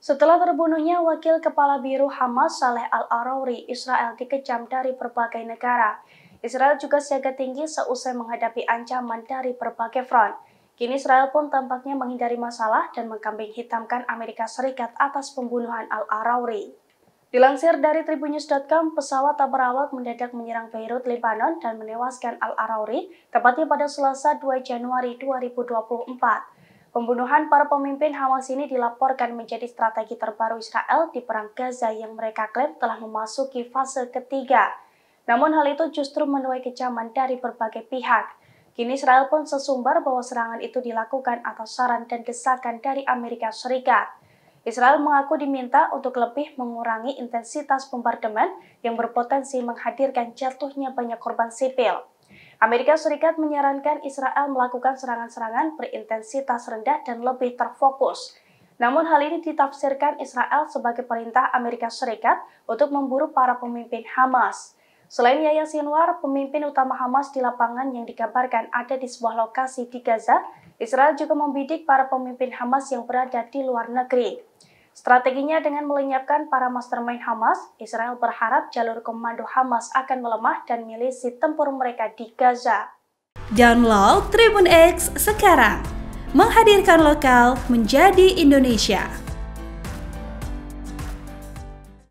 Setelah terbunuhnya Wakil Kepala Biru Hamas Saleh al arawri Israel dikecam dari berbagai negara. Israel juga siaga tinggi seusai menghadapi ancaman dari berbagai front. Kini Israel pun tampaknya menghindari masalah dan mengkambing hitamkan Amerika Serikat atas pembunuhan al arawri Dilansir dari tribunews.com, pesawat tak berawak mendadak menyerang Beirut, Lebanon dan menewaskan al arawri tepatnya pada Selasa 2 Januari 2024. Pembunuhan para pemimpin Hamas ini dilaporkan menjadi strategi terbaru Israel di perang Gaza yang mereka klaim telah memasuki fase ketiga. Namun hal itu justru menuai kecaman dari berbagai pihak. Kini Israel pun sesumbar bahwa serangan itu dilakukan atas saran dan desakan dari Amerika Serikat. Israel mengaku diminta untuk lebih mengurangi intensitas bombardemen yang berpotensi menghadirkan jatuhnya banyak korban sipil. Amerika Serikat menyarankan Israel melakukan serangan-serangan berintensitas rendah dan lebih terfokus. Namun hal ini ditafsirkan Israel sebagai perintah Amerika Serikat untuk memburu para pemimpin Hamas. Selain Yahya Sinwar, pemimpin utama Hamas di lapangan yang dikabarkan ada di sebuah lokasi di Gaza, Israel juga membidik para pemimpin Hamas yang berada di luar negeri. Strateginya dengan melenyapkan para mastermind Hamas, Israel berharap jalur komando Hamas akan melemah dan milisi tempur mereka di Gaza. Download Tribun X sekarang, menghadirkan lokal menjadi Indonesia.